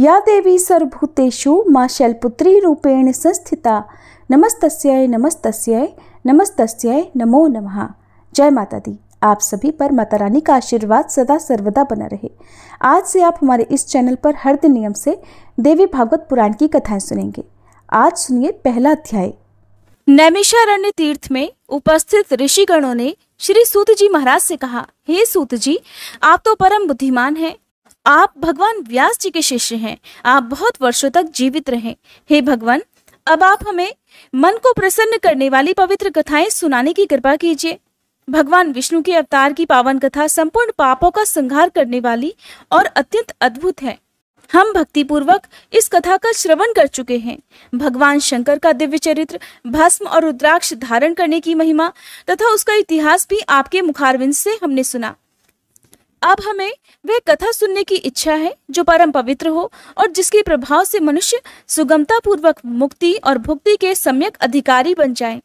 या देवी सर्वभूतेषु मा शैलपुत्री रूपेण संस्थिता नमस्तस्यै नमस्तस्यै नमस्तस्यै नमो नमः जय माता दी आप सभी पर माता रानी का आशीर्वाद सदा सर्वदा बना रहे आज से आप हमारे इस चैनल पर हर दिन नियम से देवी भागवत पुराण की कथाएं सुनेंगे आज सुनिए पहला अध्याय नैमिषारण्य तीर्थ में उपस्थित ऋषिगणों ने श्री सूत जी महाराज से कहा हे सूत जी आप तो परम बुद्धिमान हैं आप भगवान व्यास जी के शिष्य हैं आप बहुत वर्षों तक जीवित रहे हे भगवान अब आप हमें मन को प्रसन्न करने वाली पवित्र कथाएं सुनाने की कृपा कीजिए भगवान विष्णु के अवतार की पावन कथा संपूर्ण पापों का संहार करने वाली और अत्यंत अद्भुत है हम भक्तिपूर्वक इस कथा का श्रवण कर चुके हैं भगवान शंकर का दिव्य चरित्र भस्म और रुद्राक्ष धारण करने की महिमा तथा उसका इतिहास भी आपके मुखारविंद से हमने सुना अब हमें वह कथा सुनने की इच्छा है जो परम पवित्र हो और जिसके प्रभाव से मनुष्य सुगमता पूर्वक मुक्ति और भुक्ति के सम्यक अधिकारी बन जाए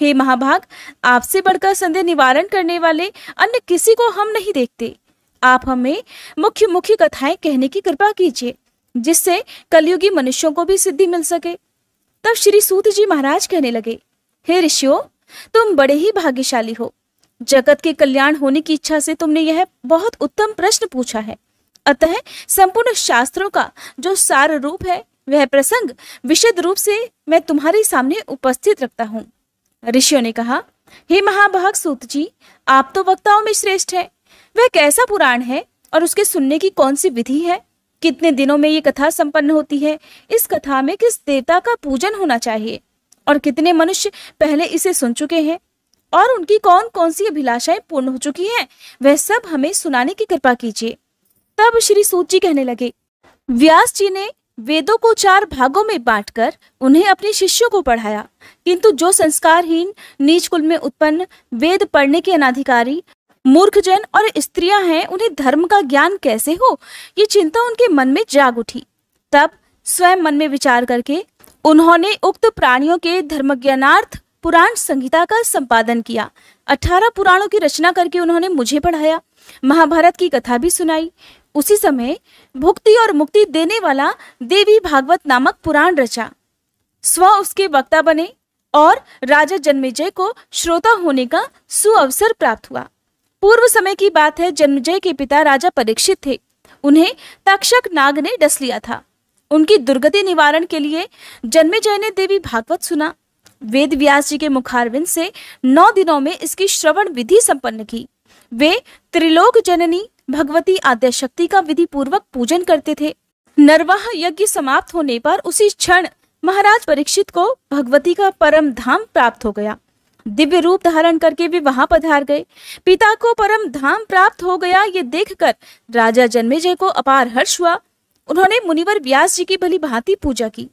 हे महाभाग आपसे बढ़कर संदेह निवारण करने वाले अन्य किसी को हम नहीं देखते आप हमें मुख्य मुख्य कथाएं कहने की कृपा कीजिए जिससे कलयुगी मनुष्यों को भी सिद्धि मिल सके तब श्री सूत जी महाराज कहने लगे हे ऋषियों तुम बड़े ही भाग्यशाली हो जगत के कल्याण होने की इच्छा से तुमने यह बहुत उत्तम प्रश्न पूछा है अतः संपूर्ण शास्त्रों का जो सार रूप है वह प्रसंग विशद रूप से मैं तुम्हारे सामने उपस्थित रखता हूँ ऋषियों ने कहा हे महाभाग सूत जी आप तो वक्ताओं में श्रेष्ठ हैं वह कैसा पुराण है और उसके सुनने की कौन सी विधि है कितने दिनों में ये कथा संपन्न होती है इस कथा में किस देवता का पूजन होना चाहिए और कितने मनुष्य पहले इसे सुन चुके हैं और उनकी कौन कौन सी अभिलाषाएं पूर्ण हो चुकी हैं वह सब हमें सुनाने की कृपा कीजिए तब श्री सूत जी कहने लगे व्यास जी ने वेदों को चार भागों में बांटकर उन्हें अपने शिष्यों को पढ़ाया किंतु जो संस्कारहीन नीच कुल में उत्पन्न वेद पढ़ने के अनाधिकारी मूर्ख जन और स्त्रियां हैं उन्हें धर्म का ज्ञान कैसे हो ये चिंता उनके मन में जाग उठी तब स्वयं मन में विचार करके उन्होंने उक्त प्राणियों के धर्म ज्ञानार्थ पुराण संहिता का संपादन किया अठारह पुराणों की रचना करके उन्होंने मुझे पढ़ाया महाभारत की कथा भी सुनाई उसी समय भुक्ति और मुक्ति देने वाला देवी भागवत नामक पुराण रचा स्व उसके वक्ता बने और राजा जन्मेजय को श्रोता होने का सुअवसर प्राप्त हुआ पूर्व समय की बात है जन्मेजय के पिता राजा परीक्षित थे उन्हें तक्षक नाग ने डस लिया था उनकी दुर्गति निवारण के लिए जन्मेजय ने देवी भागवत सुना वेद व्यास जी के मुखारविंद से नौ दिनों में इसकी श्रवण विधि संपन्न की वे त्रिलोक जननी भगवती आद्य शक्ति का विधि पूर्वक पूजन करते थे नरवाह यज्ञ समाप्त होने पर उसी क्षण महाराज परीक्षित को भगवती का परम धाम प्राप्त हो गया दिव्य रूप धारण करके भी वहां पधार गए पिता को परम धाम प्राप्त हो गया ये देखकर राजा जन्मेजय को अपार हर्ष हुआ उन्होंने मुनिवर व्यास जी की भली भांति पूजा की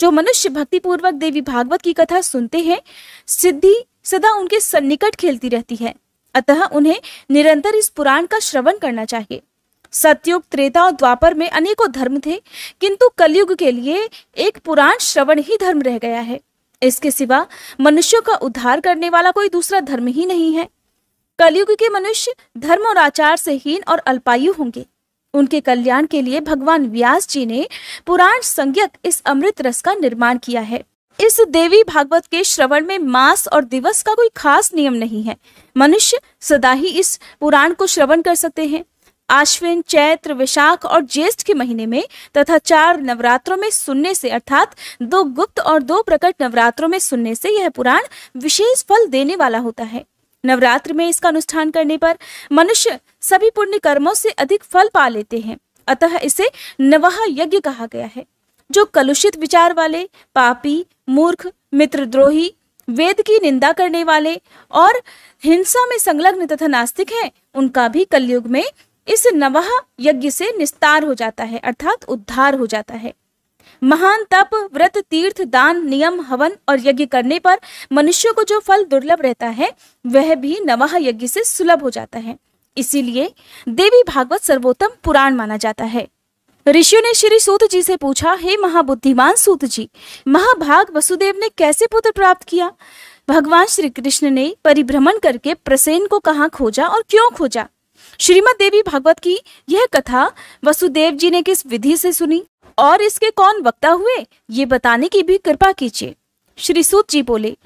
जो मनुष्य भक्तिपूर्वक देवी भागवत की कथा सुनते हैं सिद्धि सदा उनके सन्निकट खेलती रहती है अतः उन्हें निरंतर इस पुराण का श्रवण करना चाहिए सत्युग त्रेता और द्वापर में अनेकों धर्म थे किंतु कलयुग के लिए एक पुराण श्रवण ही धर्म रह गया है इसके सिवा मनुष्यों का उद्धार करने वाला कोई दूसरा धर्म ही नहीं है कलयुग के मनुष्य धर्म और आचार से हीन और अल्पायु होंगे उनके कल्याण के लिए भगवान व्यास जी ने पुराण संज्ञक इस अमृत रस का निर्माण किया है इस देवी भागवत के श्रवण में मास और दिवस का कोई खास नियम नहीं है मनुष्य सदा ही इस पुराण को श्रवण कर सकते हैं आश्विन चैत्र विशाख और ज्येष्ठ के महीने में तथा चार नवरात्रों में सुनने से अर्थात दो गुप्त और दो प्रकट नवरात्रों में सुनने से यह पुराण विशेष फल देने वाला होता है नवरात्र में इसका अनुष्ठान करने पर मनुष्य सभी पुण्य कर्मों से अधिक फल पा लेते हैं अतः इसे नवाह यज्ञ कहा गया है जो कलुषित विचार वाले पापी मूर्ख मित्रद्रोही वेद की निंदा करने वाले और हिंसा में संलग्न तथा नास्तिक हैं उनका भी कलयुग में इस नवाह यज्ञ से निस्तार हो जाता है अर्थात उद्धार हो जाता है महान तप व्रत तीर्थ दान नियम हवन और यज्ञ करने पर मनुष्य को जो फल दुर्लभ रहता है वह भी नवाह यज्ञ से सुलभ हो जाता है इसीलिए देवी भागवत सर्वोत्तम पुराण माना जाता है ऋषियों ने श्री सूत जी से पूछा हे महाबुद्धिमान सूत जी महाभाग वसुदेव ने कैसे पुत्र प्राप्त किया भगवान श्री कृष्ण ने परिभ्रमण करके प्रसेन को कहा खोजा और क्यों खोजा श्रीमद देवी भागवत की यह कथा वसुदेव जी ने किस विधि से सुनी और इसके कौन वक्ता हुए ये बताने की भी कृपा कीजिए श्री सूत जी बोले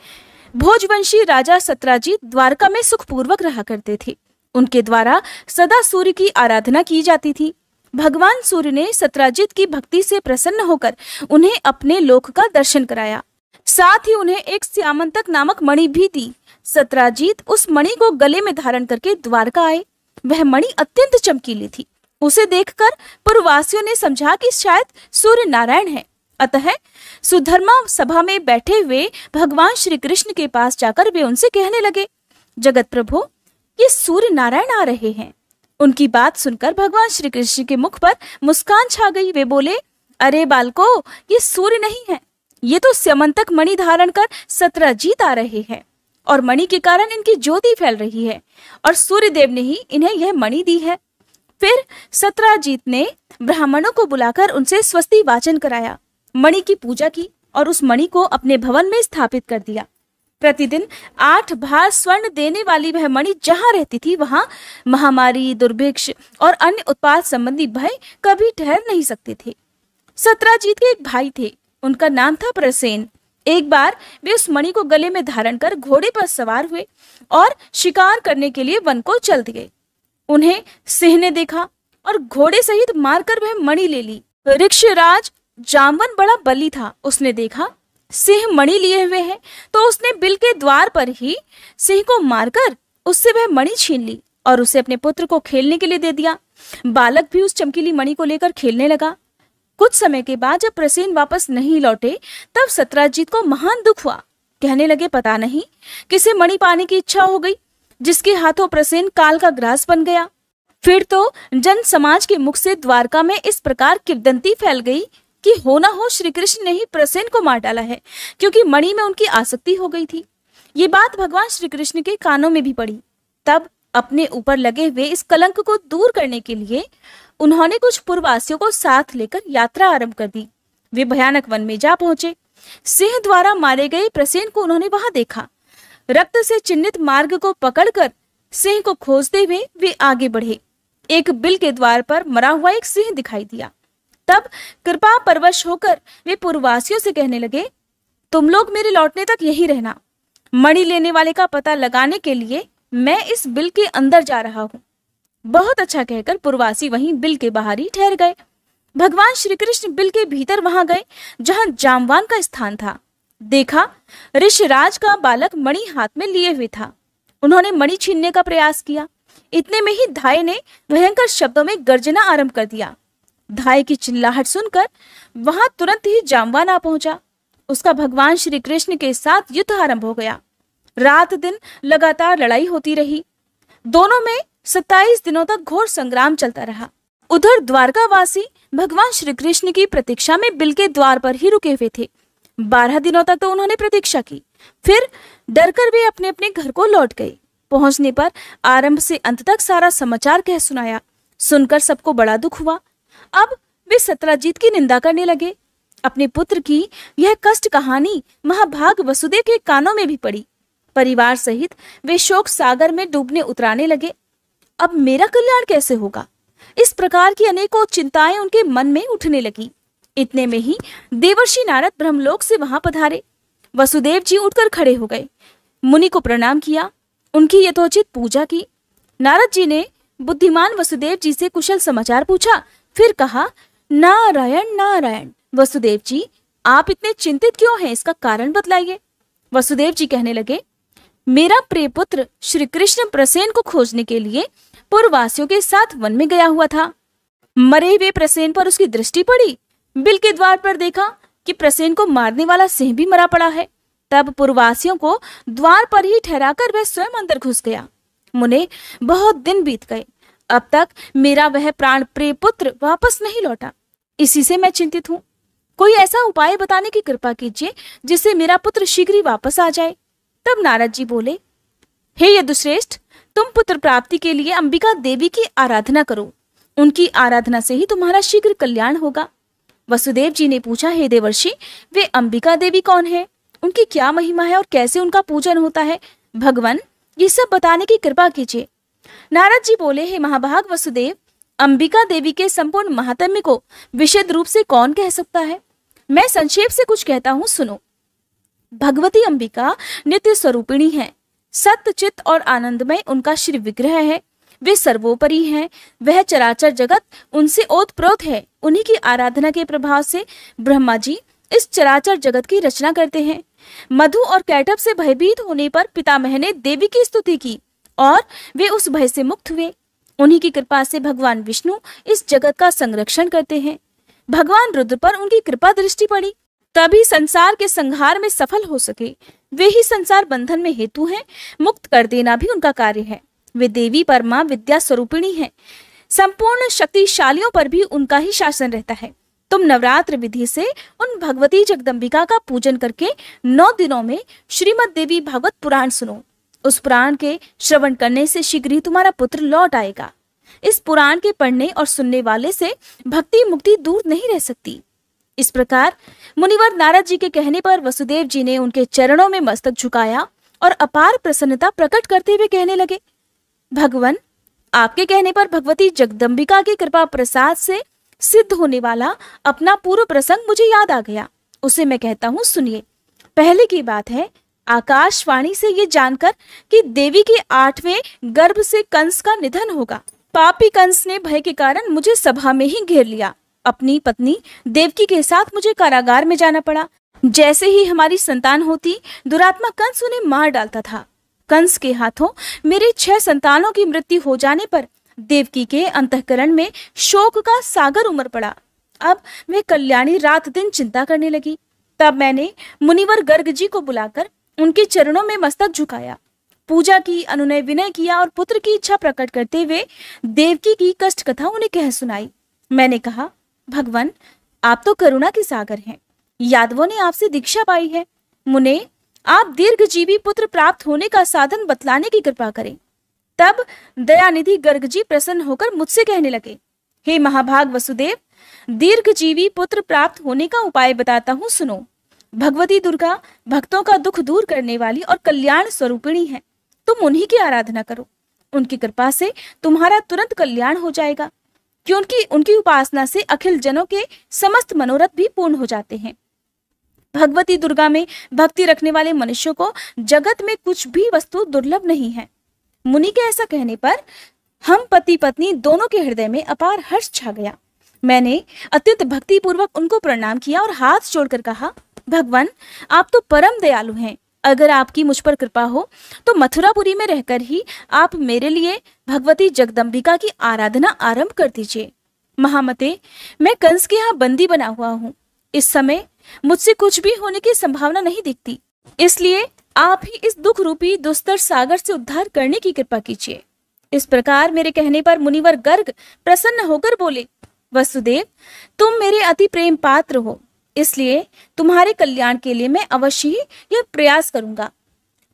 भोजवंशी राजा सत्राजी द्वारका में सुखपूर्वक रहा करते थे उनके द्वारा सदा सूर्य की आराधना की जाती थी भगवान सूर्य ने सत्राजित की भक्ति से प्रसन्न होकर उन्हें अपने लोक का दर्शन कराया साथ ही उन्हें एक श्यामंतक नामक मणि भी दी सत्राजीत उस मणि को गले में धारण करके द्वारका आए वह मणि अत्यंत चमकीली थी उसे देखकर पूर्ववासियों ने समझा कि शायद सूर्य नारायण है अतः सुधर्मा सभा में बैठे हुए भगवान श्री कृष्ण के पास जाकर वे उनसे कहने लगे जगत प्रभु ये सूर्य नारायण आ रहे हैं उनकी बात सुनकर भगवान श्री कृष्ण के मुख पर मुस्कान छा गई वे बोले अरे बालको ये सूर्य नहीं है ये तो स्यमंतक मणि धारण कर सत्रह जीत आ रहे हैं और मणि के कारण इनकी ज्योति फैल रही है और सूर्य देव ने ही इन्हें यह मणि दी है फिर सत्राजीत ने ब्राह्मणों को बुलाकर उनसे स्वस्ति वाचन कराया मणि की पूजा की और उस मणि को अपने भवन में स्थापित कर दिया प्रतिदिन आठ भार स्वर्ण देने वाली वह मणि जहाँ रहती थी वहां महामारी दुर्भिक्ष और अन्य उत्पाद संबंधी भय कभी ठहर नहीं सकते थे सत्राजीत के एक भाई थे उनका नाम था प्रसेन एक बार वे उस मणि को गले में धारण कर घोड़े पर सवार हुए और शिकार करने के लिए वन को चल दिए उन्हें सिंह ने देखा और घोड़े सहित मारकर वह मणि ले ली राज जामवन बड़ा बली था उसने देखा सिंह मणि लिए हुए है तो उसने बिल के द्वार पर ही सिंह को मारकर उससे वह मणि छीन ली और उसे अपने पुत्र को खेलने के लिए दे दिया बालक भी उस चमकीली मणि को लेकर खेलने लगा कुछ समय के बाद जब प्रसेन वापस नहीं लौटे तब सत्राजीत को महान दुख हुआ कहने लगे पता नहीं किसे मणि पाने की इच्छा हो गई जिसके हाथों प्रसेन काल का ग्रास बन गया फिर तो जन समाज के मुख से द्वारका में इस प्रकार किरदंती फैल गई कि हो ना हो श्री कृष्ण ने ही प्रसेन को मार डाला है क्योंकि मणि में उनकी आसक्ति हो गई थी ये बात भगवान श्री कृष्ण के कानों में भी पड़ी तब अपने ऊपर लगे हुए इस कलंक को दूर करने के लिए उन्होंने कुछ पूर्ववासियों को साथ लेकर यात्रा आरंभ कर दी वे भयानक वन में जा पहुंचे सिंह द्वारा मारे गए प्रसेन को उन्होंने वहां देखा रक्त से चिन्हित मार्ग को पकड़कर सिंह को खोजते हुए वे आगे बढ़े एक बिल के द्वार पर मरा हुआ एक सिंह दिखाई दिया तब कृपा परवश होकर वे पूर्ववासियों से कहने लगे तुम लोग मेरे लौटने तक यही रहना मणि लेने वाले का पता लगाने के लिए मैं इस बिल के अंदर जा रहा हूँ बहुत अच्छा कहकर पूर्वासी वहीं बिल के बाहर ही ठहर गए भगवान श्री कृष्ण बिल के भीतर वहां गए जहां जामवान का स्थान था देखा ऋषिराज का बालक मणि हाथ में लिए हुए था उन्होंने मणि छीनने का प्रयास किया इतने में ही धाय ने भयंकर शब्दों में गर्जना आरंभ कर दिया धाई की चिल्लाहट सुनकर वहां तुरंत ही आ पहुंचा उसका भगवान श्री कृष्ण के साथ युद्ध आरंभ हो गया रात दिन लगातार लड़ाई होती रही दोनों में सत्ताईस दिनों तक घोर संग्राम चलता रहा उधर द्वारकावासी भगवान श्री कृष्ण की प्रतीक्षा में बिल के द्वार पर ही रुके हुए थे बारह दिनों तक तो उन्होंने प्रतीक्षा की फिर डरकर वे अपने अपने घर को लौट गए पहुंचने पर आरंभ से अंत तक सारा समाचार कह सुनाया सुनकर सबको बड़ा दुख हुआ अब वे सत्राजीत की निंदा करने लगे अपने पुत्र की यह कष्ट कहानी महाभाग वसुदेव के कानों में भी पड़ी परिवार सहित वे शोक सागर में डूबने उतराने लगे अब मेरा कल्याण कैसे होगा इस प्रकार की अनेकों चिंताएं उनके मन में उठने लगी इतने में ही देवर्षि नारद ब्रह्मलोक से वहां पधारे वसुदेव जी उठकर खड़े हो गए मुनि को प्रणाम किया उनकी यथोचित पूजा की नारद जी ने बुद्धिमान वसुदेव जी से कुशल समाचार पूछा फिर कहा नारायण नारायण वसुदेव जी आप इतने चिंतित क्यों हैं इसका कारण बतलाइए वसुदेव जी कहने लगे मेरा प्रिय पुत्र श्री कृष्ण प्रसेन को खोजने के लिए पूर्ववासियों के साथ वन में गया हुआ था मरे हुए प्रसेन पर उसकी दृष्टि पड़ी बिल के द्वार पर देखा कि प्रसेन को मारने वाला सिंह भी मरा पड़ा है तब पूर्ववासियों को द्वार पर ही ठहराकर वह स्वयं अंदर घुस गया मुने बहुत दिन बीत गए अब तक मेरा वह प्राण प्रिय पुत्र वापस नहीं लौटा इसी से मैं चिंतित हूँ कोई ऐसा उपाय बताने की कृपा कीजिए जिससे मेरा पुत्र शीघ्र ही वापस आ जाए तब नारद जी बोले हे यदुश्रेष्ठ तुम पुत्र प्राप्ति के लिए अंबिका देवी की आराधना करो उनकी आराधना से ही तुम्हारा शीघ्र कल्याण होगा वसुदेव जी ने पूछा हे देवर्षि वे अंबिका देवी कौन है उनकी क्या महिमा है और कैसे उनका पूजन होता है भगवान ये सब बताने की कृपा कीजिए नारद जी बोले हे महाभाग वसुदेव अंबिका देवी के संपूर्ण महात्म्य को विशद रूप से कौन कह सकता है मैं संक्षेप से कुछ कहता हूँ सुनो भगवती अंबिका नित्य स्वरूपिणी है सत्य चित्त और आनंदमय उनका श्री विग्रह है वे सर्वोपरि हैं वह चराचर जगत उनसे ओतप्रोत है उन्हीं की आराधना के प्रभाव से ब्रह्मा जी इस चराचर जगत की रचना करते हैं मधु और कैटअप से भयभीत होने पर पितामह ने देवी की स्तुति की और वे उस भय से मुक्त हुए उन्हीं की कृपा से भगवान विष्णु इस जगत का संरक्षण करते हैं भगवान रुद्र पर उनकी कृपा दृष्टि पड़ी तभी संसार के संहार में सफल हो सके वे ही संसार बंधन में हेतु हैं मुक्त कर देना भी उनका कार्य है वे देवी परमा विद्या स्वरूपिणी हैं संपूर्ण शक्तिशालियों पर भी उनका ही शासन रहता है तुम नवरात्र विधि से उन भगवती जगदम्बिका का पूजन करके नौ दिनों में श्रीमद देवी भागवत पुराण सुनो उस पुराण के श्रवण करने से शीघ्र ही तुम्हारा पुत्र लौट आएगा इस पुराण के पढ़ने और सुनने वाले से भक्ति मुक्ति दूर नहीं रह सकती इस प्रकार मुनिवर नारद जी के कहने पर वसुदेव जी ने उनके चरणों में मस्तक झुकाया और अपार प्रसन्नता प्रकट करते हुए कहने लगे भगवान आपके कहने पर भगवती जगदम्बिका की कृपा प्रसाद से सिद्ध होने वाला अपना पूर्व प्रसंग मुझे याद आ गया उसे मैं कहता हूँ सुनिए पहले की बात है आकाशवाणी से ये जानकर कि देवी के आठवें गर्भ से कंस का निधन होगा पापी कंस ने भय के कारण मुझे सभा में ही घेर लिया अपनी पत्नी देवकी के साथ मुझे कारागार में जाना पड़ा जैसे ही हमारी संतान होती दुरात्मा कंस उन्हें मार डालता था कंस के हाथों मेरे छह संतानों की मृत्यु हो जाने पर देवकी के अंतकरण में शोक का सागर उमर पड़ा अब मैं कल्याणी रात दिन चिंता करने लगी तब मैंने मुनिवर गर्ग जी को बुलाकर उनके चरणों में मस्तक झुकाया पूजा की अनुनय विनय किया और पुत्र की इच्छा प्रकट करते हुए देवकी की कष्ट कथा उन्हें कह सुनाई मैंने कहा भगवान आप तो करुणा के सागर हैं यादवों ने आपसे दीक्षा पाई है मुने आप दीर्घजीवी पुत्र प्राप्त होने का साधन बतलाने की कृपा करें तब दयानिधि गर्ग जी प्रसन्न होकर मुझसे कहने लगे हे महाभाग वसुदेव दीर्घजीवी पुत्र प्राप्त होने का उपाय बताता हूँ सुनो भगवती दुर्गा भक्तों का दुख दूर करने वाली और कल्याण स्वरूपिणी है तुम उन्हीं की आराधना करो उनकी कृपा से तुम्हारा तुरंत कल्याण हो जाएगा क्योंकि उनकी उपासना से अखिल जनों के समस्त मनोरथ भी पूर्ण हो जाते हैं भगवती दुर्गा में भक्ति रखने वाले मनुष्यों को जगत में कुछ भी वस्तु दुर्लभ नहीं है मुनि के ऐसा कहने पर हम पति पत्नी दोनों के हृदय में अपार हर्ष छा गया मैंने अत्यंत भक्तिपूर्वक उनको प्रणाम किया और हाथ जोड़कर कहा भगवान आप तो परम दयालु हैं अगर आपकी मुझ पर कृपा हो तो मथुरापुरी में रहकर ही आप मेरे लिए भगवती जगदम्बिका की आराधना आरंभ कर दीजिए महामते मैं कंस के यहाँ बंदी बना हुआ हूँ इस समय मुझसे कुछ भी होने की संभावना नहीं दिखती इसलिए आप ही इस दुख रूपी दुस्तर सागर से उद्धार करने की कृपा कीजिए इस प्रकार मेरे कहने पर मुनिवर गर्ग प्रसन्न होकर बोले वसुदेव तुम मेरे अति प्रेम पात्र हो इसलिए तुम्हारे कल्याण के लिए मैं अवश्य ही यह प्रयास करूंगा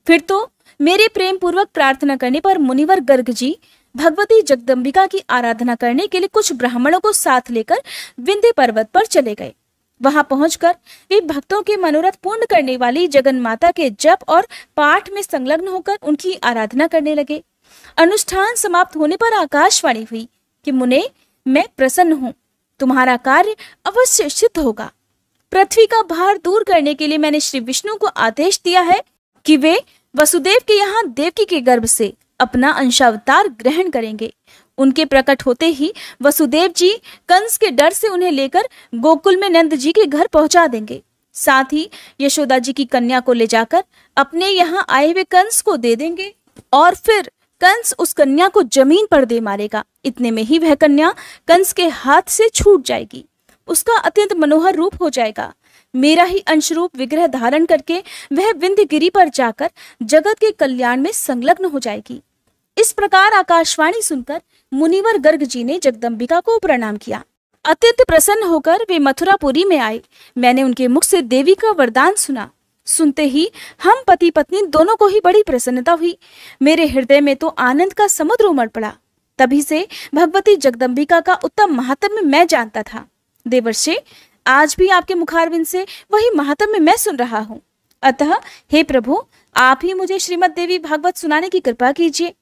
फिर तो मेरे प्रेम पूर्वक प्रार्थना करने पर मुनिवर गर्ग जी भगवती जगदम्बिका की आराधना करने के लिए कुछ ब्राह्मणों को साथ लेकर विंध्य पर्वत पर चले गए वहां पहुंचकर वे भक्तों के मनोरथ पूर्ण करने वाली जगन माता के जप और पाठ में संलग्न होकर उनकी आराधना करने लगे अनुष्ठान समाप्त होने पर आकाशवाणी हुई कि मुने मैं प्रसन्न हूँ तुम्हारा कार्य अवश्य सिद्ध होगा पृथ्वी का भार दूर करने के लिए मैंने श्री विष्णु को आदेश दिया है कि वे वसुदेव के यहाँ देवकी के गर्भ से अपना अंशावतार ग्रहण करेंगे उनके प्रकट होते ही वसुदेव जी कंस के डर से उन्हें लेकर गोकुल में नंद जी के घर पहुंचा देंगे साथ ही यशोदा जी की कन्या को ले जाकर अपने यहाँ आए हुए कंस को दे देंगे और फिर कंस उस कन्या को जमीन पर दे मारेगा इतने में ही वह कन्या कंस के हाथ से छूट जाएगी उसका अत्यंत मनोहर रूप हो जाएगा मेरा ही अंश रूप विग्रह धारण करके वह गिरी पर जाकर जगत के कल्याण में संलग्न हो जाएगी इस प्रकार आकाशवाणी सुनकर मुनिवर गर्ग जी ने जगदम्बिका को प्रणाम किया अत्यंत प्रसन्न होकर वे मथुरापुरी में आए मैंने उनके मुख से देवी का वरदान सुना सुनते ही हम पति पत्नी दोनों को ही बड़ी प्रसन्नता हुई मेरे हृदय में तो आनंद का समुद्र उमड़ पड़ा तभी से भगवती जगदम्बिका का उत्तम महात्म्य मैं जानता था देवर्षे आज भी आपके मुखारविंद से वही महात्म्य मैं सुन रहा हूँ अतः हे प्रभु आप ही मुझे श्रीमद देवी भागवत सुनाने की कृपा कीजिए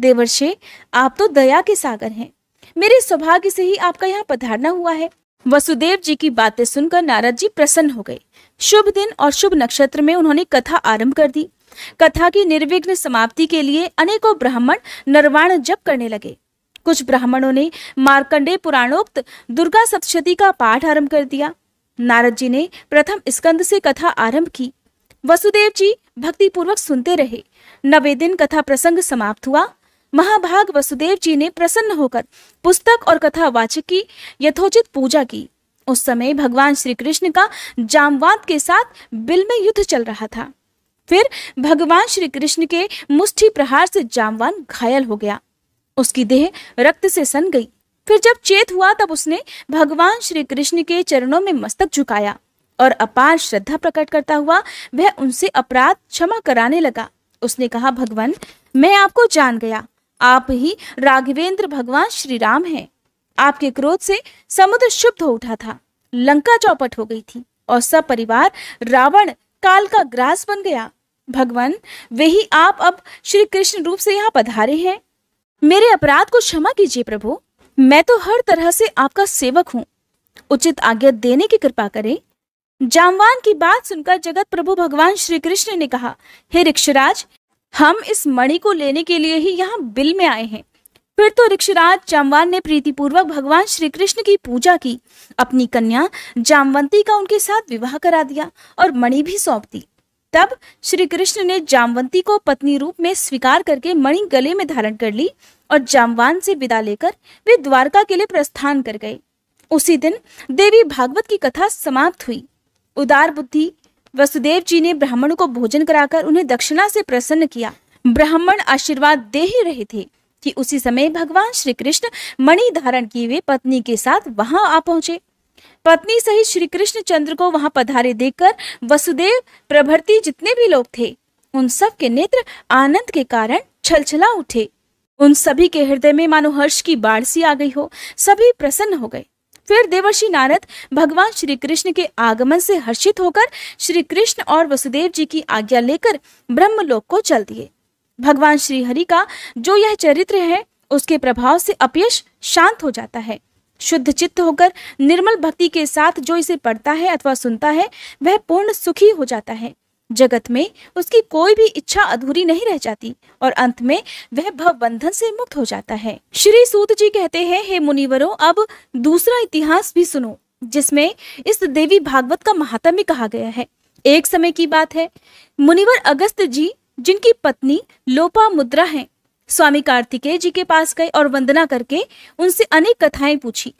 देवर्षे आप तो दया के सागर हैं मेरे सौभाग्य से ही आपका यहाँ पधारना हुआ है वसुदेव जी की बातें सुनकर नारद जी प्रसन्न हो गए शुभ दिन और शुभ नक्षत्र में उन्होंने कथा आरंभ कर दी कथा की निर्विघ्न समाप्ति के लिए अनेकों ब्राह्मण नरवाण जप करने लगे कुछ ब्राह्मणों ने मार्कंडे पुराणोक्त दुर्गा सप्तशती का पाठ आरंभ कर दिया नारद जी ने प्रथम स्कंद से कथा आरंभ की वसुदेव जी भक्तिपूर्वक सुनते रहे नवे दिन कथा प्रसंग समाप्त हुआ महाभाग वसुदेव जी ने प्रसन्न होकर पुस्तक और कथा वाचक की यथोचित पूजा की उस समय भगवान श्री कृष्ण का जामवाद के साथ बिल में युद्ध चल रहा था फिर भगवान श्री कृष्ण के मुष्ठि प्रहार से जामवान घायल हो गया उसकी देह रक्त से सन गई फिर जब चेत हुआ तब उसने भगवान श्री कृष्ण के चरणों में मस्तक झुकाया और अपार श्रद्धा प्रकट करता हुआ वह उनसे अपराध क्षमा कराने लगा उसने कहा भगवान मैं आपको जान गया आप ही राघवेंद्र भगवान श्री राम हैं आपके क्रोध से समुद्र शुभ हो उठा था लंका चौपट हो गई थी और सब परिवार रावण काल का ग्रास बन गया भगवान वे ही आप अब श्री कृष्ण रूप से यहाँ पधारे हैं मेरे अपराध को क्षमा कीजिए प्रभु मैं तो हर तरह से आपका सेवक हूँ उचित आज्ञा देने की कृपा करें जामवान की बात सुनकर जगत प्रभु भगवान श्री कृष्ण ने कहा हे ऋक्षराज हम इस मणि को लेने के लिए ही यहाँ बिल में आए हैं फिर तो ऋक्षराज जामवान ने प्रीतिपूर्वक भगवान श्री कृष्ण की पूजा की अपनी कन्या जामवंती का उनके साथ विवाह करा दिया और मणि भी सौंप दी तब श्री कृष्ण ने जामवंती को पत्नी रूप में स्वीकार करके मणि गले में धारण कर ली और जामवान से विदा लेकर वे द्वारका के लिए प्रस्थान कर गए उसी दिन देवी भागवत की कथा समाप्त हुई उदार बुद्धि वसुदेव जी ने ब्राह्मण को भोजन कराकर उन्हें दक्षिणा से प्रसन्न किया ब्राह्मण आशीर्वाद दे ही रहे थे कि उसी समय भगवान श्री कृष्ण मणि धारण किए हुए पत्नी के साथ वहां आ पहुंचे पत्नी सहित श्री कृष्ण चंद्र को वहां पधारे देखकर वसुदेव प्रभृति जितने भी लोग थे उन सब के नेत्र आनंद के कारण छलछला उठे उन सभी के हृदय में मानो हर्ष की बाढ़ सी आ गई हो सभी प्रसन्न हो गए फिर देवर्षि नारद भगवान श्री कृष्ण के आगमन से हर्षित होकर श्री कृष्ण और वसुदेव जी की आज्ञा लेकर ब्रह्मलोक को चल दिए भगवान श्री हरि का जो यह चरित्र है उसके प्रभाव से अपयश शांत हो जाता है शुद्ध चित्त होकर निर्मल भक्ति के साथ जो इसे पढ़ता है अथवा सुनता है वह पूर्ण सुखी हो जाता है जगत में उसकी कोई भी इच्छा अधूरी नहीं रह जाती और अंत में वह भव बंधन से मुक्त हो जाता है श्री सूत जी कहते हैं हे मुनिवरों अब दूसरा इतिहास भी सुनो जिसमें इस देवी भागवत का महात्म्य कहा गया है एक समय की बात है मुनिवर अगस्त जी जिनकी पत्नी लोपा मुद्रा है स्वामी कार्तिकेय जी के पास गए और वंदना करके उनसे अनेक कथाएं पूछी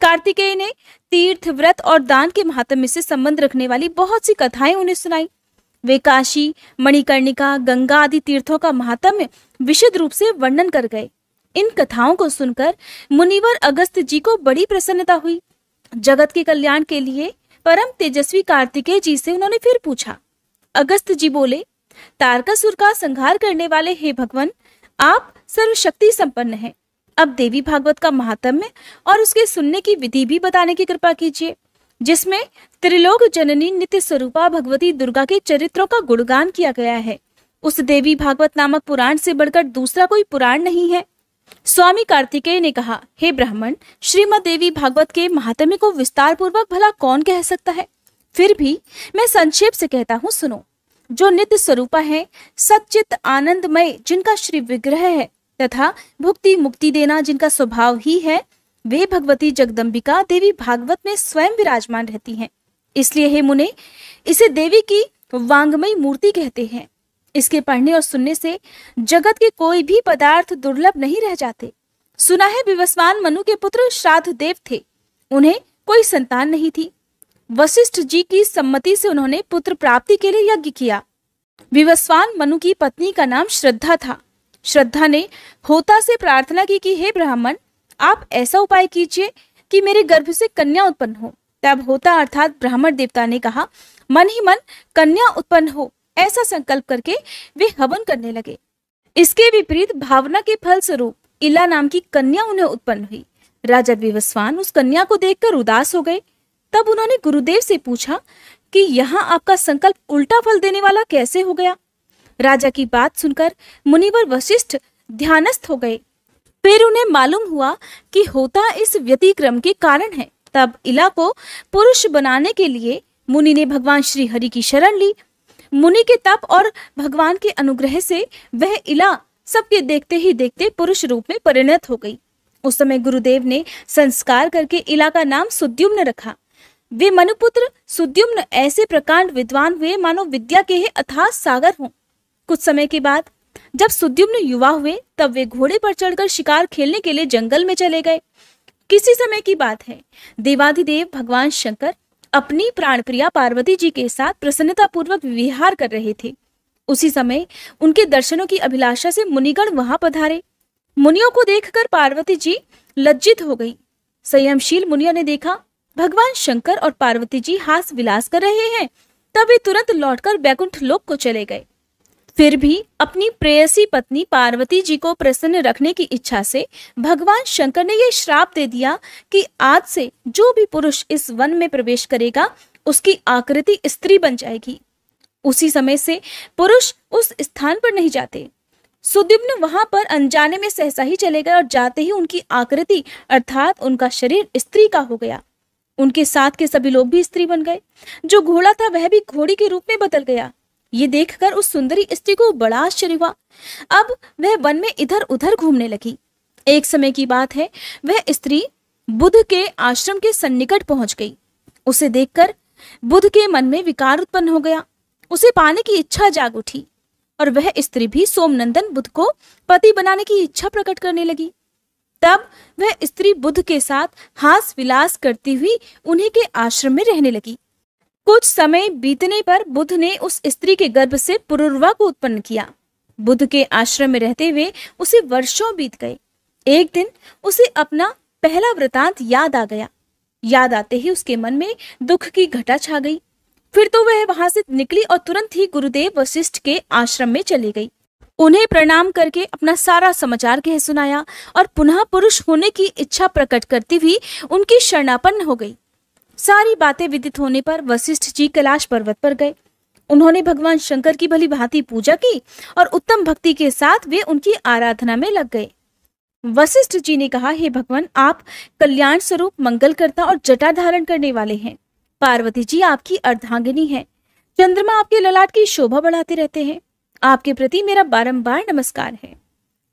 कार्तिकेय ने तीर्थ व्रत और दान के महात्म्य से संबंध रखने वाली बहुत सी कथाएं उन्हें सुनाई वे काशी मणिकर्णिका गंगा आदि तीर्थों का महात्म्य विशद रूप से वर्णन कर गए इन कथाओं को सुनकर मुनिवर अगस्त जी को बड़ी प्रसन्नता हुई जगत के कल्याण के लिए परम तेजस्वी कार्तिकेय जी से उन्होंने फिर पूछा अगस्त जी बोले तारकासुर का संहार करने वाले हे भगवान आप सर्वशक्ति संपन्न हैं अब देवी भागवत का महात्म्य और उसके सुनने की विधि भी बताने की कृपा कीजिए जिसमें त्रिलोक जननी नित्य स्वरूपा भगवती दुर्गा के चरित्रों का गुणगान किया गया है उस देवी भागवत नामक पुराण से बढ़कर दूसरा कोई पुराण नहीं है स्वामी कार्तिकेय ने कहा हे ब्राह्मण श्रीमद देवी भागवत के महात्म्य को विस्तार पूर्वक भला कौन कह सकता है फिर भी मैं संक्षेप से कहता हूँ सुनो जो नित्य स्वरूपा है सचित आनंदमय जिनका श्री विग्रह है तथा भुक्ति मुक्ति देना जिनका स्वभाव ही है वे भगवती जगदम्बिका देवी भागवत में स्वयं विराजमान रहती हैं इसलिए हे मुने इसे देवी की वांगमयी मूर्ति कहते हैं इसके पढ़ने और सुनने से जगत के कोई भी पदार्थ दुर्लभ नहीं रह जाते सुना है विवस्वान मनु के पुत्र श्राद्ध देव थे उन्हें कोई संतान नहीं थी वशिष्ठ जी की सम्मति से उन्होंने पुत्र प्राप्ति के लिए यज्ञ किया विवस्वान मनु की पत्नी का नाम श्रद्धा था श्रद्धा ने होता से प्रार्थना की कि हे ब्राह्मण आप ऐसा उपाय कीजिए कि मेरे गर्भ से कन्या उत्पन्न हो तब होता अर्थात ब्राह्मण देवता ने कहा मन ही मन कन्या उत्पन्न हो ऐसा संकल्प करके वे हवन करने लगे इसके विपरीत भावना के फल स्वरूप इला नाम की कन्या उन्हें उत्पन्न हुई राजा विवस्वान उस कन्या को देखकर उदास हो गए तब उन्होंने गुरुदेव से पूछा कि यहाँ आपका संकल्प उल्टा फल देने वाला कैसे हो गया राजा की बात सुनकर मुनिवर वशिष्ठ ध्यानस्थ हो गए फिर उन्हें मालूम हुआ कि होता इस व्यतिक्रम के कारण है तब इला को पुरुष बनाने के लिए मुनि ने भगवान श्री हरि की शरण ली मुनि के तप और भगवान के अनुग्रह से वह इला सबके देखते ही देखते पुरुष रूप में परिणत हो गई उस समय गुरुदेव ने संस्कार करके इला का नाम सुद्युम्न रखा वे मनुपुत्र सुद्युम्न ऐसे प्रकांड विद्वान हुए मानो विद्या के ही अथाह सागर हों कुछ समय के बाद जब सुद्युम्न युवा हुए तब वे घोड़े पर चढ़कर शिकार खेलने के लिए जंगल में चले गए किसी समय की बात है देवाधिदेव भगवान शंकर अपनी प्राणप्रिया पार्वती जी के साथ प्रसन्नता पूर्वक विहार कर रहे थे उसी समय उनके दर्शनों की अभिलाषा से मुनिगण वहां पधारे मुनियों को देखकर पार्वती जी लज्जित हो गई संयमशील मुनियों ने देखा भगवान शंकर और पार्वती जी हास विलास कर रहे हैं तभी तुरंत लौटकर बैकुंठ लोक को चले गए फिर भी अपनी प्रेयसी पत्नी पार्वती जी को प्रसन्न रखने की इच्छा से भगवान शंकर ने यह श्राप दे दिया कि आज से जो भी पुरुष इस वन में प्रवेश करेगा उसकी आकृति स्त्री बन जाएगी उसी समय से पुरुष उस स्थान पर नहीं जाते सुदीप्न वहां पर अनजाने में सहसा ही चले गए और जाते ही उनकी आकृति अर्थात उनका शरीर स्त्री का हो गया उनके साथ के सभी लोग भी स्त्री बन गए जो घोड़ा था वह भी घोड़ी के रूप में बदल गया ये देखकर उस सुंदरी स्त्री को बड़ा आश्चर्य हुआ अब वह वन में इधर उधर घूमने लगी एक समय की बात है वह स्त्री बुद्ध के आश्रम के सन्निकट पहुंच गई उसे देखकर बुद्ध के मन में विकार उत्पन्न हो गया उसे पाने की इच्छा जाग उठी और वह स्त्री भी सोमनंदन बुद्ध को पति बनाने की इच्छा प्रकट करने लगी तब वह स्त्री बुद्ध के साथ हास विलास करती हुई उन्हीं के आश्रम में रहने लगी कुछ समय बीतने पर बुद्ध ने उस स्त्री के गर्भ से पुरुर्वा को उत्पन्न किया बुद्ध के आश्रम में रहते हुए उसे वर्षों बीत गए एक दिन उसे अपना पहला वृतांत याद आ गया याद आते ही उसके मन में दुख की घटा छा गई फिर तो वह वहां से निकली और तुरंत ही गुरुदेव वशिष्ठ के आश्रम में चली गई उन्हें प्रणाम करके अपना सारा समाचार कह सुनाया और पुनः पुरुष होने की इच्छा प्रकट करती हुई उनकी शरणापन्न हो गई सारी बातें विदित होने पर वशिष्ठ जी कैलाश पर्वत पर गए उन्होंने भगवान शंकर की भली भांति पूजा की और उत्तम भक्ति के साथ वे उनकी आराधना में लग गए वशिष्ठ जी ने कहा हे भगवान आप कल्याण स्वरूप मंगलकर्ता और जटा धारण करने वाले हैं पार्वती जी आपकी अर्धांगिनी है चंद्रमा आपके ललाट की शोभा बढ़ाते रहते हैं आपके प्रति मेरा बारंबार नमस्कार है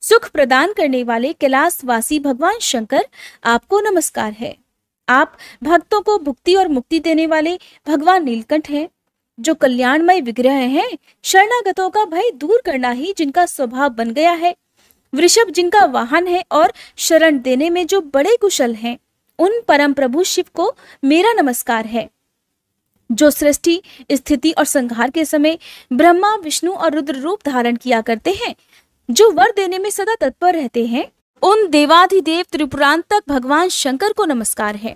सुख प्रदान करने वाले कैलाशवासी भगवान शंकर आपको नमस्कार है आप भक्तों को भुक्ति और मुक्ति देने वाले भगवान नीलकंठ हैं जो कल्याणमय विग्रह हैं शरणागतों का भय दूर करना ही जिनका स्वभाव बन गया है वृषभ जिनका वाहन है और शरण देने में जो बड़े कुशल हैं उन परम प्रभु शिव को मेरा नमस्कार है जो सृष्टि स्थिति और संहार के समय ब्रह्मा विष्णु और रुद्र रूप धारण किया करते हैं जो वर देने में सदा तत्पर रहते हैं उन देवाधिदेव त्रिपुरांत तक भगवान शंकर को नमस्कार है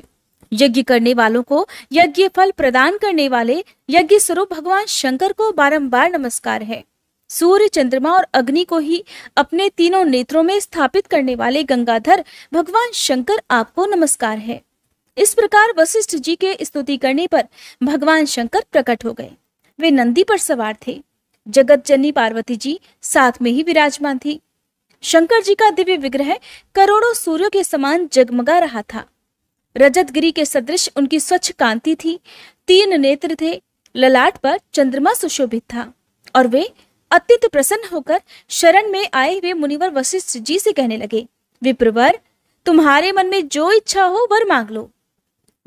यज्ञ करने वालों को यज्ञ फल प्रदान करने वाले यज्ञ स्वरूप भगवान शंकर को बारंबार नमस्कार है सूर्य चंद्रमा और अग्नि को ही अपने तीनों नेत्रों में स्थापित करने वाले गंगाधर भगवान शंकर आपको नमस्कार है इस प्रकार वशिष्ठ जी के स्तुति करने पर भगवान शंकर प्रकट हो गए वे नंदी पर सवार थे जगत जननी पार्वती जी साथ में ही विराजमान थी शंकर जी का दिव्य विग्रह करोड़ों सूर्यों के समान जगमगा रहा था रजत गिरी के सदृश उनकी स्वच्छ कांति थी तीन नेत्र थे ललाट पर चंद्रमा सुशोभित था और वे अत्यंत प्रसन्न होकर शरण में आए हुए मुनिवर वशिष्ठ जी से कहने लगे विप्रवर तुम्हारे मन में जो इच्छा हो वर मांग लो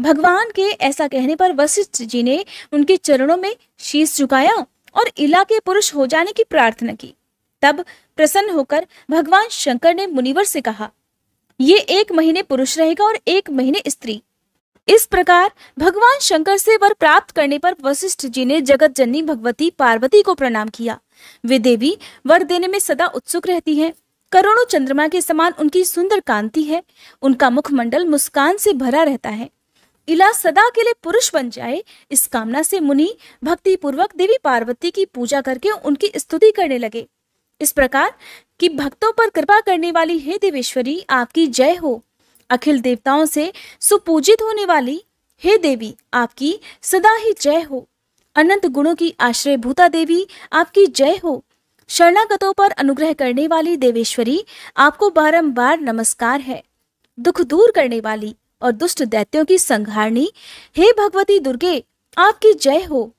भगवान के ऐसा कहने पर वशिष्ठ जी ने उनके चरणों में शीश झुकाया और इला के पुरुष हो जाने की प्रार्थना की तब प्रसन्न होकर भगवान शंकर ने मुनिवर से कहा ये एक महीने पुरुष रहेगा और एक महीने स्त्री इस प्रकार भगवान शंकर से वर प्राप्त करने पर वशिष्ठ जी ने जगत जननी भगवती पार्वती को प्रणाम किया वे देवी वर देने में सदा उत्सुक रहती है करोड़ों चंद्रमा के समान उनकी सुंदर कांति है उनका मुखमंडल मुस्कान से भरा रहता है इला सदा के लिए पुरुष बन जाए इस कामना से मुनि भक्ति पूर्वक देवी पार्वती की पूजा करके उनकी स्तुति करने लगे इस प्रकार कि भक्तों पर कृपा करने वाली हे देवेश्वरी आपकी जय हो अखिल देवताओं से सुपूजित होने वाली हे देवी आपकी सदा ही जय हो अनंत गुणों की आश्रय भूता देवी आपकी जय हो शरणागतों पर अनुग्रह करने वाली देवेश्वरी आपको बारंबार नमस्कार है दुख दूर करने वाली और दुष्ट दैत्यों की संघारणी हे भगवती दुर्गे आपकी जय हो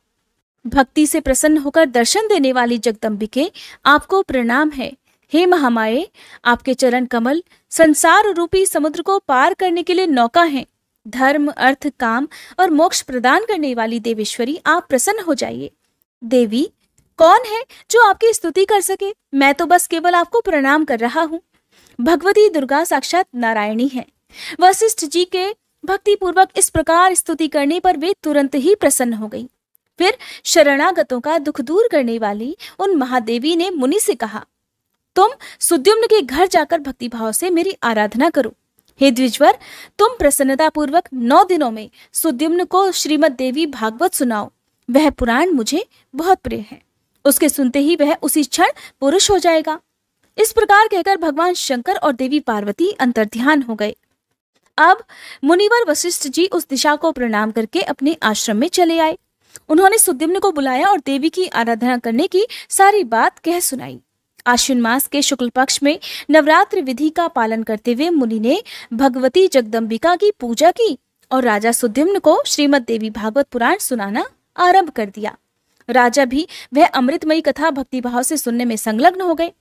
भक्ति से प्रसन्न होकर दर्शन देने वाली जगदम्बिके आपको प्रणाम है हे महामाए आपके चरण कमल संसार रूपी समुद्र को पार करने के लिए नौका है धर्म अर्थ काम और मोक्ष प्रदान करने वाली देवेश्वरी आप प्रसन्न हो जाइए देवी कौन है जो आपकी स्तुति कर सके मैं तो बस केवल आपको प्रणाम कर रहा हूँ भगवती दुर्गा साक्षात नारायणी है वशिष्ठ जी के भक्ति पूर्वक इस प्रकार स्तुति करने पर वे तुरंत ही प्रसन्न हो गई फिर शरणागतों का दुख दूर करने वाली उन महादेवी ने मुनि से कहा तुम सुद्युम्न के घर जाकर भाव से मेरी आराधना करो हे द्विजवर तुम प्रसन्नता पूर्वक नौ दिनों में सुद्युम्न को श्रीमद देवी भागवत सुनाओ वह पुराण मुझे बहुत प्रिय है उसके सुनते ही वह उसी क्षण पुरुष हो जाएगा इस प्रकार कहकर भगवान शंकर और देवी पार्वती अंतर ध्यान हो गए अब मुनिवर वशिष्ठ जी उस दिशा को प्रणाम करके अपने आश्रम में चले आए उन्होंने सुदिम्न को बुलाया और देवी की आराधना करने की सारी बात कह सुनाई आश्विन मास के शुक्ल पक्ष में नवरात्र विधि का पालन करते हुए मुनि ने भगवती जगदम्बिका की पूजा की और राजा सुदिम्न को श्रीमद देवी भागवत पुराण सुनाना आरंभ कर दिया राजा भी वह अमृतमयी कथा भक्तिभाव से सुनने में संलग्न हो गए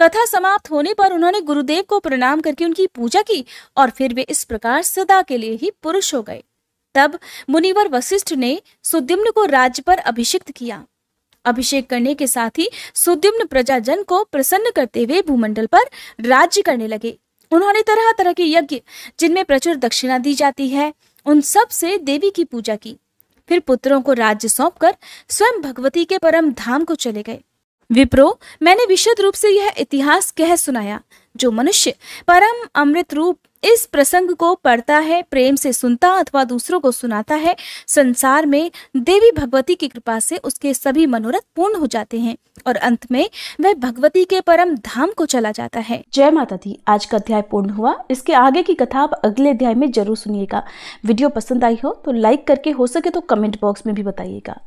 कथा समाप्त होने पर उन्होंने गुरुदेव को प्रणाम करके उनकी पूजा की और फिर वे इस प्रकार सदा के लिए ही पुरुष हो गए तब मुनिवर वशिष्ठ ने सुद्युम्न को राज्य पर अभिषिक्त किया अभिषेक करने के साथ ही सुद्युम्न प्रजाजन को प्रसन्न करते हुए भूमंडल पर राज्य करने लगे उन्होंने तरह तरह के यज्ञ जिनमें प्रचुर दक्षिणा दी जाती है उन सब से देवी की पूजा की फिर पुत्रों को राज्य सौंपकर स्वयं भगवती के परम धाम को चले गए विप्रो मैंने विशद रूप से यह इतिहास कह सुनाया जो मनुष्य परम अमृत रूप इस प्रसंग को पढ़ता है प्रेम से सुनता अथवा दूसरों को सुनाता है संसार में देवी भगवती की कृपा से उसके सभी मनोरथ पूर्ण हो जाते हैं और अंत में वह भगवती के परम धाम को चला जाता है जय माता दी आज का अध्याय पूर्ण हुआ इसके आगे की कथा आप अगले अध्याय में जरूर सुनिएगा वीडियो पसंद आई हो तो लाइक करके हो सके तो कमेंट बॉक्स में भी बताइएगा